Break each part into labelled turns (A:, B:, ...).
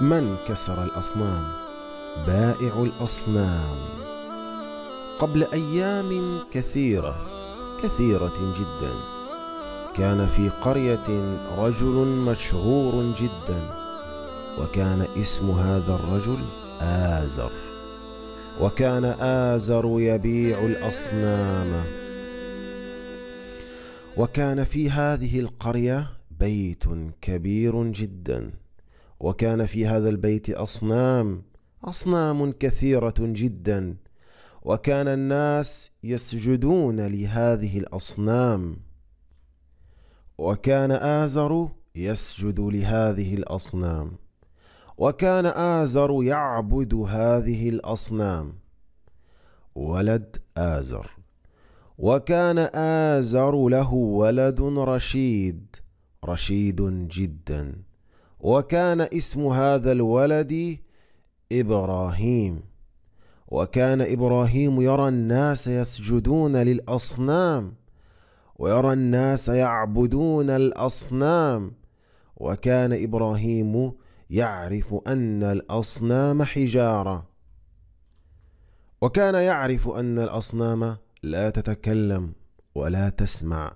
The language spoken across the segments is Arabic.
A: من كسر الأصنام بائع الأصنام قبل أيام كثيرة كثيرة جدا كان في قرية رجل مشهور جدا وكان اسم هذا الرجل آزر وكان آزر يبيع الأصنام وكان في هذه القرية بيت كبير جدا وكان في هذا البيت اصنام اصنام كثيره جدا وكان الناس يسجدون لهذه الاصنام وكان ازر يسجد لهذه الاصنام وكان ازر يعبد هذه الاصنام ولد ازر وكان ازر له ولد رشيد رشيد جدا وكان اسم هذا الولد ابراهيم وكان ابراهيم يرى الناس يسجدون للاصنام ويرى الناس يعبدون الاصنام وكان ابراهيم يعرف ان الاصنام حجاره وكان يعرف ان الاصنام لا تتكلم ولا تسمع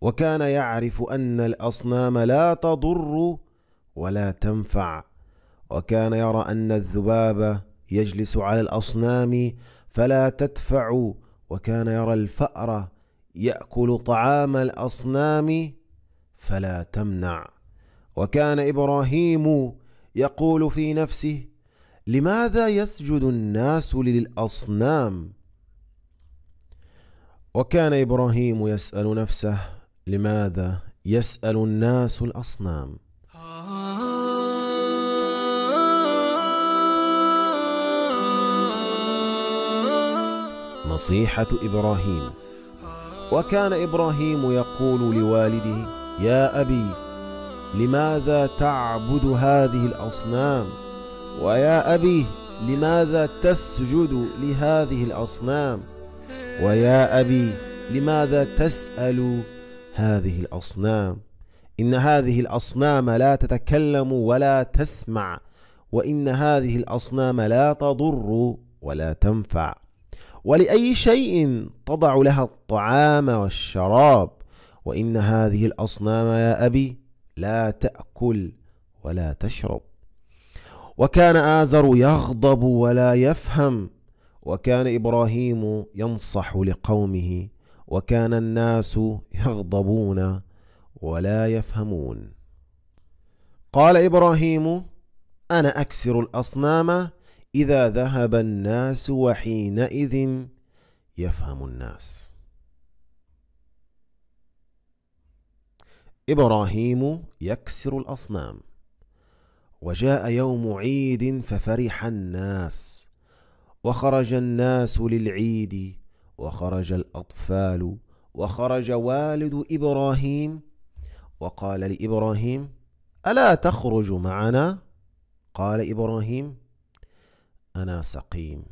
A: وكان يعرف أن الأصنام لا تضر ولا تنفع وكان يرى أن الذباب يجلس على الأصنام فلا تدفع وكان يرى الفأر يأكل طعام الأصنام فلا تمنع وكان إبراهيم يقول في نفسه لماذا يسجد الناس للأصنام وكان إبراهيم يسأل نفسه لماذا يسأل الناس الأصنام نصيحة إبراهيم وكان إبراهيم يقول لوالده يا أبي لماذا تعبد هذه الأصنام ويا أبي لماذا تسجد لهذه الأصنام ويا أبي لماذا تسأل هذه الأصنام إن هذه الأصنام لا تتكلم ولا تسمع وإن هذه الأصنام لا تضر ولا تنفع ولأي شيء تضع لها الطعام والشراب وإن هذه الأصنام يا أبي لا تأكل ولا تشرب وكان آزر يغضب ولا يفهم وكان إبراهيم ينصح لقومه وكان الناس يغضبون ولا يفهمون قال ابراهيم انا اكسر الاصنام اذا ذهب الناس وحينئذ يفهم الناس ابراهيم يكسر الاصنام وجاء يوم عيد ففرح الناس وخرج الناس للعيد وخرج الأطفال وخرج والد إبراهيم وقال لإبراهيم ألا تخرج معنا قال إبراهيم أنا سقيم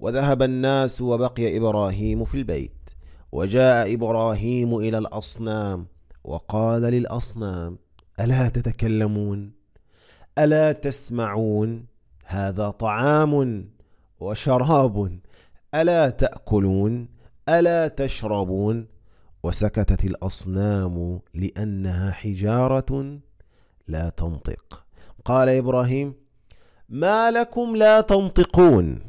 A: وذهب الناس وبقي إبراهيم في البيت وجاء إبراهيم إلى الأصنام وقال للأصنام ألا تتكلمون ألا تسمعون هذا طعام وشراب ألا تأكلون ألا تشربون وسكتت الأصنام لأنها حجارة لا تنطق قال إبراهيم ما لكم لا تنطقون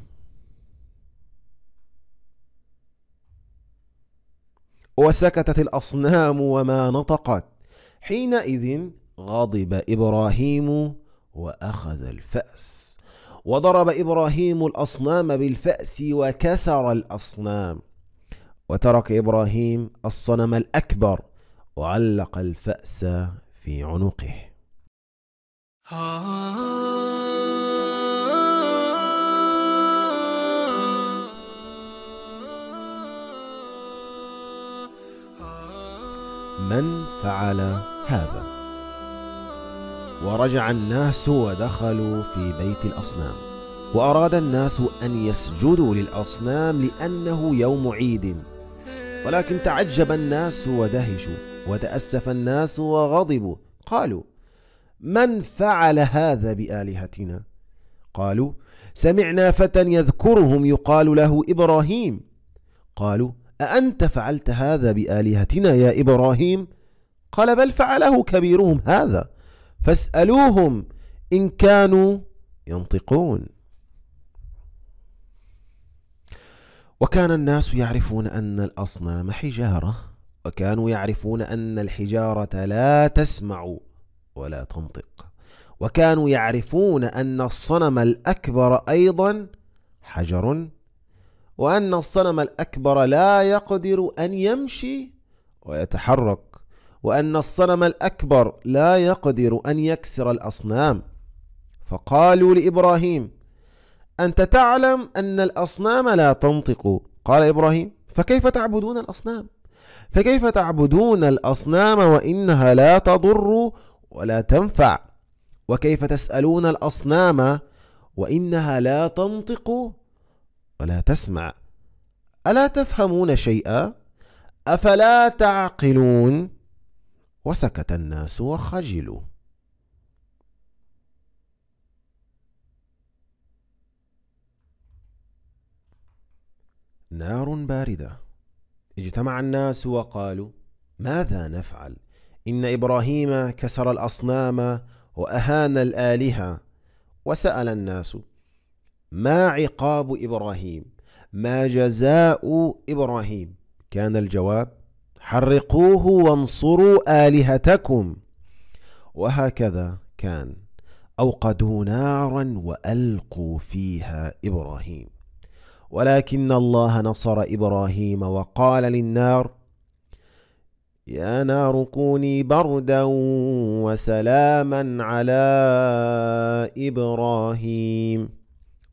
A: وسكتت الأصنام وما نطقت حينئذ غضب إبراهيم وأخذ الفأس وضرب إبراهيم الأصنام بالفأس وكسر الأصنام وترك إبراهيم الصنم الأكبر وعلق الفأس في عنقه من فعل هذا ورجع الناس ودخلوا في بيت الأصنام وأراد الناس أن يسجدوا للأصنام لأنه يوم عيد ولكن تعجب الناس ودهشوا وتأسف الناس وغضبوا قالوا من فعل هذا بآلهتنا قالوا سمعنا فتى يذكرهم يقال له إبراهيم قالوا أأنت فعلت هذا بآلهتنا يا إبراهيم قال بل فعله كبيرهم هذا فاسألوهم إن كانوا ينطقون وكان الناس يعرفون أن الأصنام حجارة وكانوا يعرفون أن الحجارة لا تسمع ولا تنطق وكانوا يعرفون أن الصنم الأكبر أيضا حجر وأن الصنم الأكبر لا يقدر أن يمشي ويتحرك وأن الصنم الأكبر لا يقدر أن يكسر الأصنام فقالوا لإبراهيم أنت تعلم أن الأصنام لا تنطق قال إبراهيم فكيف تعبدون الأصنام فكيف تعبدون الأصنام وإنها لا تضر ولا تنفع وكيف تسألون الأصنام وإنها لا تنطق ولا تسمع ألا تفهمون شيئا أفلا تعقلون وسكت الناس وخجلوا نار بارده اجتمع الناس وقالوا ماذا نفعل ان ابراهيم كسر الاصنام واهان الالهه وسال الناس ما عقاب ابراهيم ما جزاء ابراهيم كان الجواب حرقوه وانصروا آلهتكم وهكذا كان أوقدوا نارا وألقوا فيها إبراهيم ولكن الله نصر إبراهيم وقال للنار يا نار كوني بردا وسلاما على إبراهيم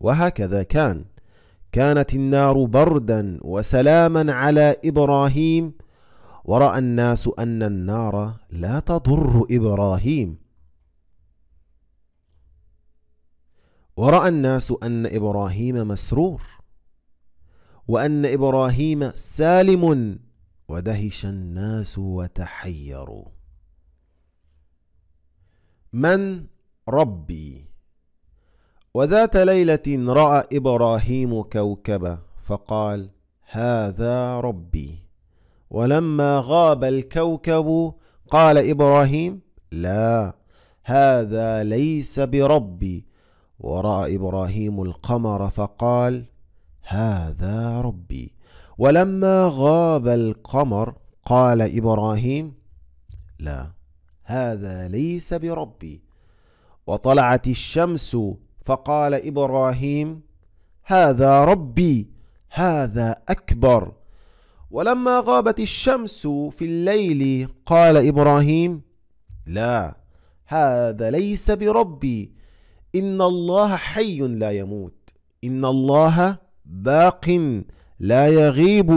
A: وهكذا كان كانت النار بردا وسلاما على إبراهيم وراى الناس ان النار لا تضر ابراهيم وراى الناس ان ابراهيم مسرور وان ابراهيم سالم ودهش الناس وتحيروا من ربي وذات ليله راى ابراهيم كوكبا فقال هذا ربي ولما غاب الكوكب قال إبراهيم لا هذا ليس بربي ورأى إبراهيم القمر فقال هذا ربي ولما غاب القمر قال إبراهيم لا هذا ليس بربي وطلعت الشمس فقال إبراهيم هذا ربي هذا أكبر ولما غابت الشمس في الليل قال إبراهيم لا هذا ليس بربي إن الله حي لا يموت إن الله باق لا يغيب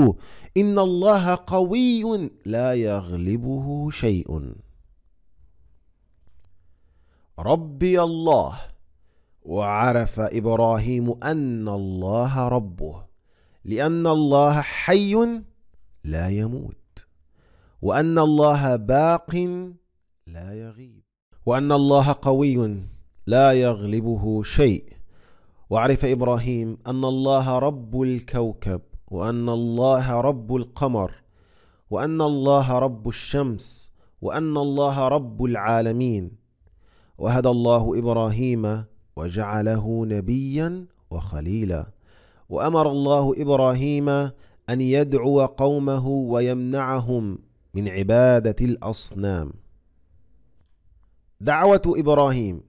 A: إن الله قوي لا يغلبه شيء ربي الله وعرف إبراهيم أن الله ربه لأن الله حي لا يموت وان الله باق لا يغيب وان الله قوي لا يغلبه شيء وعرف ابراهيم ان الله رب الكوكب وان الله رب القمر وان الله رب الشمس وان الله رب العالمين وهدى الله ابراهيم وجعله نبيا وخليلا وامر الله ابراهيم أن يدعو قومه ويمنعهم من عبادة الأصنام دعوة إبراهيم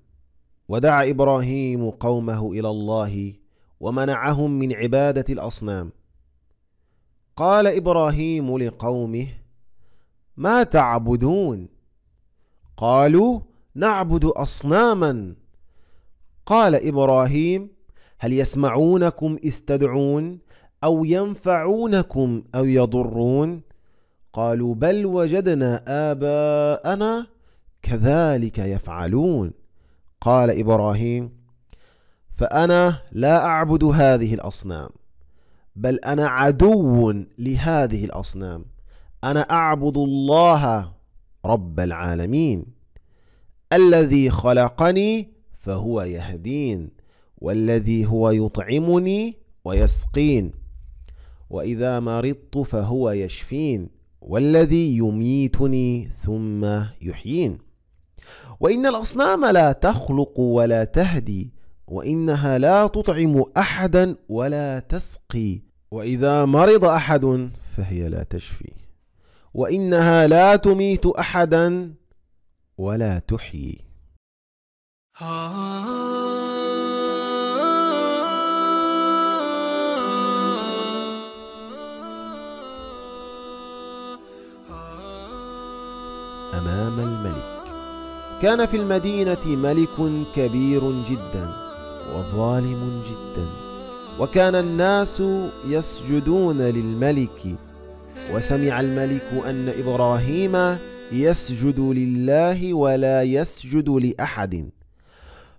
A: ودعا إبراهيم قومه إلى الله ومنعهم من عبادة الأصنام قال إبراهيم لقومه ما تعبدون قالوا نعبد أصناما قال إبراهيم هل يسمعونكم إذ تدعون أو ينفعونكم أو يضرون قالوا بل وجدنا آباءنا كذلك يفعلون قال إبراهيم فأنا لا أعبد هذه الأصنام بل أنا عدو لهذه الأصنام أنا أعبد الله رب العالمين الذي خلقني فهو يهدين والذي هو يطعمني ويسقين واذا مرضت فهو يشفين والذي يميتني ثم يحيين وان الاصنام لا تخلق ولا تهدي وانها لا تطعم احدا ولا تسقي واذا مرض احد فهي لا تشفي وانها لا تميت احدا ولا تحيي آه. أمام الملك كان في المدينة ملك كبير جدا وظالم جدا وكان الناس يسجدون للملك وسمع الملك أن إبراهيم يسجد لله ولا يسجد لأحد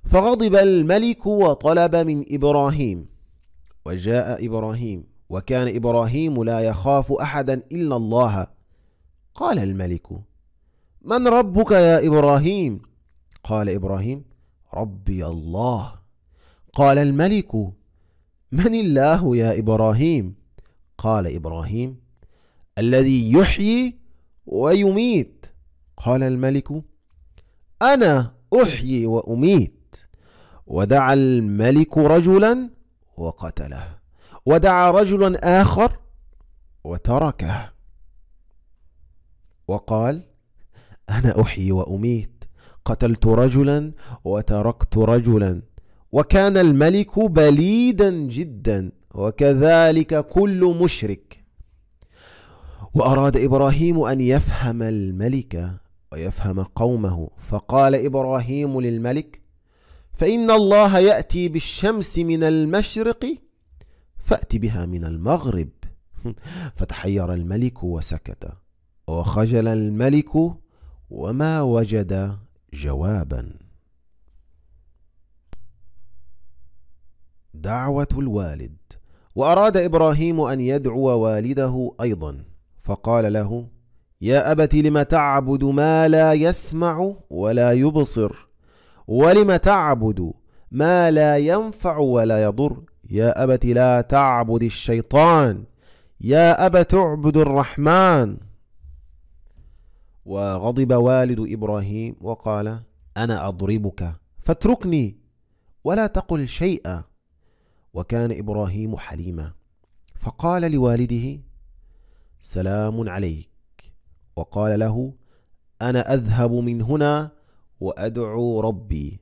A: فغضب الملك وطلب من إبراهيم وجاء إبراهيم وكان إبراهيم لا يخاف أحدا إلا الله قال الملك من ربك يا ابراهيم قال ابراهيم ربي الله قال الملك من الله يا ابراهيم قال ابراهيم الذي يحيي ويميت قال الملك انا احيي واميت ودعا الملك رجلا وقتله ودعا رجلا اخر وتركه وقال أنا أحيي وأميت قتلت رجلا وتركت رجلا وكان الملك بليدا جدا وكذلك كل مشرك وأراد إبراهيم أن يفهم الملك ويفهم قومه فقال إبراهيم للملك فإن الله يأتي بالشمس من المشرق فأت بها من المغرب فتحير الملك وسكت وخجل الملك وما وجد جوابا دعوة الوالد وأراد إبراهيم أن يدعو والده أيضا فقال له يا أبت لم تعبد ما لا يسمع ولا يبصر ولم تعبد ما لا ينفع ولا يضر يا أبت لا تعبد الشيطان يا أبت اعبد الرحمن وغضب والد إبراهيم وقال أنا أضربك فاتركني ولا تقل شيئا وكان إبراهيم حليما فقال لوالده سلام عليك وقال له أنا أذهب من هنا وأدعو ربي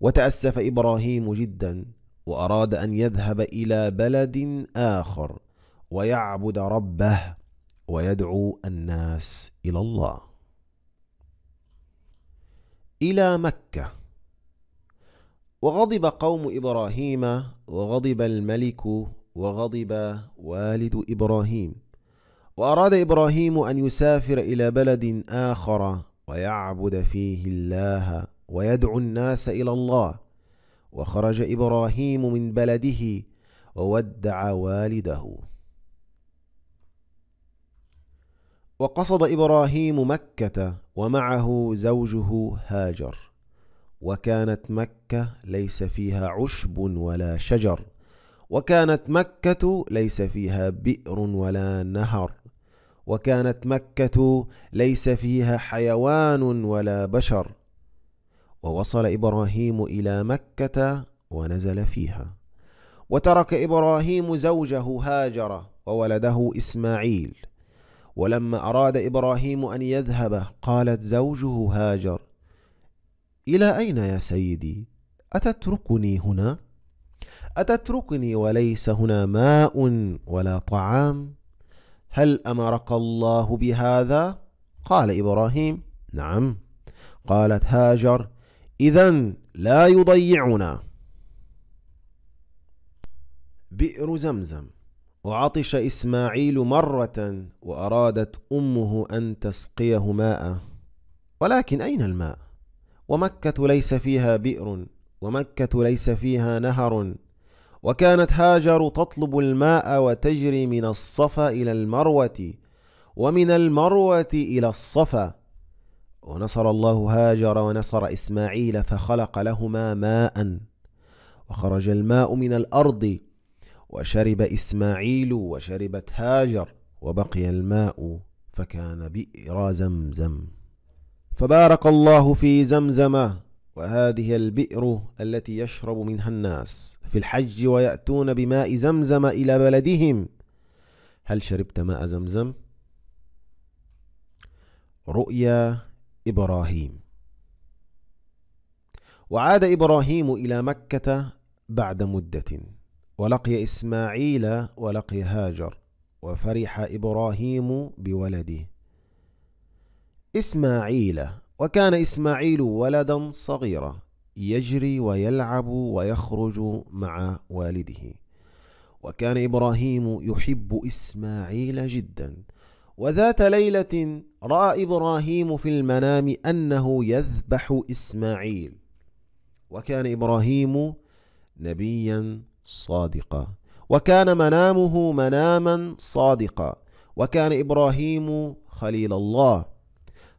A: وتأسف إبراهيم جدا وأراد أن يذهب إلى بلد آخر ويعبد ربه ويدعو الناس إلى الله إلى مكة وغضب قوم إبراهيم وغضب الملك وغضب والد إبراهيم وأراد إبراهيم أن يسافر إلى بلد آخر ويعبد فيه الله ويدعو الناس إلى الله وخرج إبراهيم من بلده وودع والده وقصد إبراهيم مكة ومعه زوجه هاجر وكانت مكة ليس فيها عشب ولا شجر وكانت مكة ليس فيها بئر ولا نهر وكانت مكة ليس فيها حيوان ولا بشر ووصل إبراهيم إلى مكة ونزل فيها وترك إبراهيم زوجه هاجر وولده إسماعيل ولما أراد إبراهيم أن يذهب قالت زوجه هاجر إلى أين يا سيدي؟ أتتركني هنا؟ أتتركني وليس هنا ماء ولا طعام؟ هل أمرك الله بهذا؟ قال إبراهيم: نعم. قالت هاجر: إذا لا يضيعنا. بئر زمزم وعطش إسماعيل مرة وأرادت أمه أن تسقيه ماء ولكن أين الماء؟ ومكة ليس فيها بئر ومكة ليس فيها نهر وكانت هاجر تطلب الماء وتجري من الصفا إلى المروة ومن المروة إلى الصفا ونصر الله هاجر ونصر إسماعيل فخلق لهما ماء وخرج الماء من الأرض وشرب إسماعيل وشربت هاجر وبقي الماء فكان بئر زمزم فبارك الله في زمزم وهذه البئر التي يشرب منها الناس في الحج ويأتون بماء زمزم إلى بلدهم هل شربت ماء زمزم؟ رؤيا إبراهيم وعاد إبراهيم إلى مكة بعد مدة ولقي إسماعيل ولقي هاجر وفرح إبراهيم بولده إسماعيل وكان إسماعيل ولدا صغيرا يجري ويلعب ويخرج مع والده وكان إبراهيم يحب إسماعيل جدا وذات ليلة رأى إبراهيم في المنام أنه يذبح إسماعيل وكان إبراهيم نبيا صادقا وكان منامه مناما صادقا وكان ابراهيم خليل الله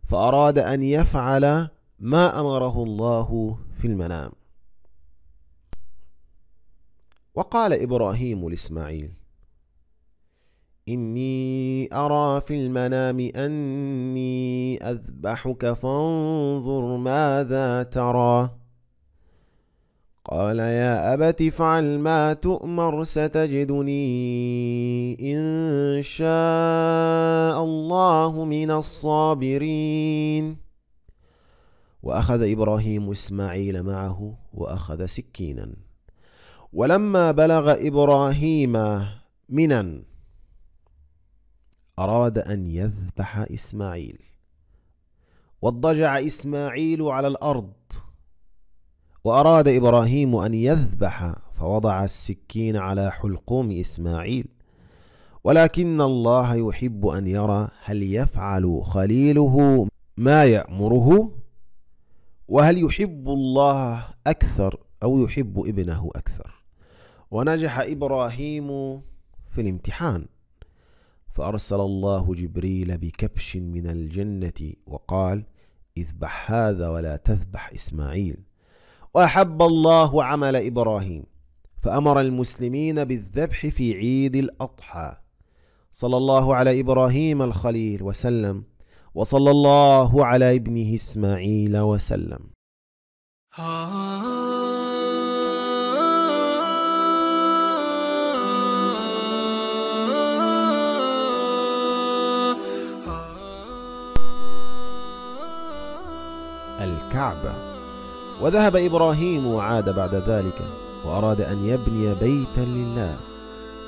A: فاراد ان يفعل ما امره الله في المنام وقال ابراهيم لاسماعيل إني أرى في المنام أني أذبحك فانظر ماذا ترى قال يا أبت افعل ما تؤمر ستجدني إن شاء الله من الصابرين وأخذ إبراهيم إسماعيل معه وأخذ سكينا ولما بلغ إبراهيم منا أراد أن يذبح إسماعيل واضطجع إسماعيل على الأرض وأراد إبراهيم أن يذبح فوضع السكين على حلقوم إسماعيل ولكن الله يحب أن يرى هل يفعل خليله ما يأمره وهل يحب الله أكثر أو يحب ابنه أكثر ونجح إبراهيم في الامتحان فأرسل الله جبريل بكبش من الجنة وقال اذبح هذا ولا تذبح إسماعيل واحب الله عمل ابراهيم فامر المسلمين بالذبح في عيد الاضحى صلى الله على ابراهيم الخليل وسلم وصلى الله على ابنه اسماعيل وسلم الكعبه وذهب إبراهيم وعاد بعد ذلك وأراد أن يبني بيتا لله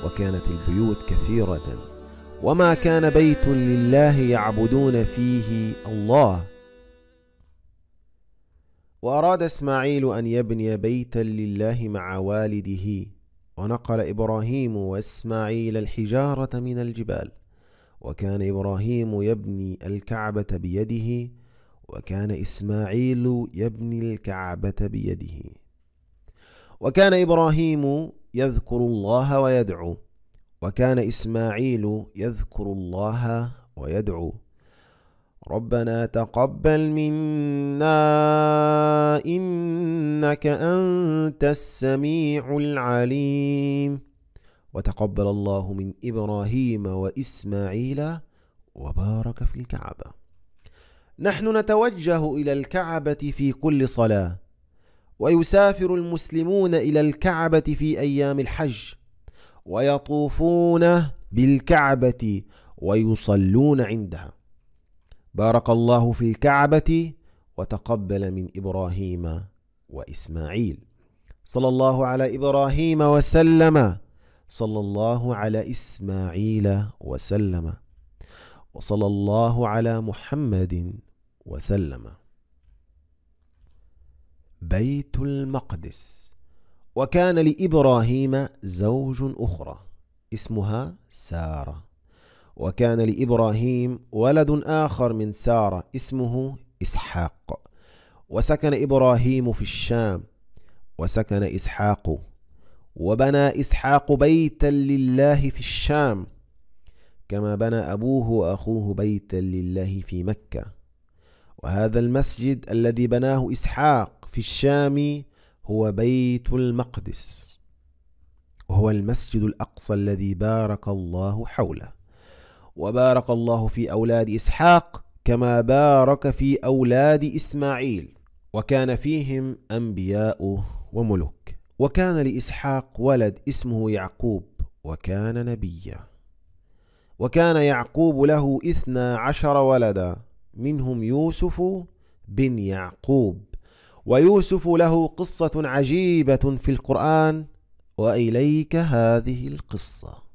A: وكانت البيوت كثيرة وما كان بيت لله يعبدون فيه الله وأراد إسماعيل أن يبني بيتا لله مع والده ونقل إبراهيم وإسماعيل الحجارة من الجبال وكان إبراهيم يبني الكعبة بيده وكان إسماعيل يبني الكعبة بيده وكان إبراهيم يذكر الله ويدعو وكان إسماعيل يذكر الله ويدعو ربنا تقبل منا إنك أنت السميع العليم وتقبل الله من إبراهيم وإسماعيل وبارك في الكعبة نحن نتوجه الى الكعبه في كل صلاه ويسافر المسلمون الى الكعبه في ايام الحج ويطوفون بالكعبه ويصلون عندها بارك الله في الكعبه وتقبل من ابراهيم واسماعيل صلى الله على ابراهيم وسلم صلى الله على اسماعيل وسلم وصلى الله على محمد وسلم بيت المقدس وكان لابراهيم زوج اخرى اسمها ساره وكان لابراهيم ولد اخر من ساره اسمه اسحاق وسكن ابراهيم في الشام وسكن اسحاق وبنى اسحاق بيتا لله في الشام كما بنى ابوه واخوه بيتا لله في مكه وهذا المسجد الذي بناه إسحاق في الشام هو بيت المقدس وهو المسجد الأقصى الذي بارك الله حوله وبارك الله في أولاد إسحاق كما بارك في أولاد إسماعيل وكان فيهم أنبياء وملوك وكان لإسحاق ولد اسمه يعقوب وكان نبيا وكان يعقوب له إثنى عشر ولدا منهم يوسف بن يعقوب ويوسف له قصة عجيبة في القرآن وإليك هذه القصة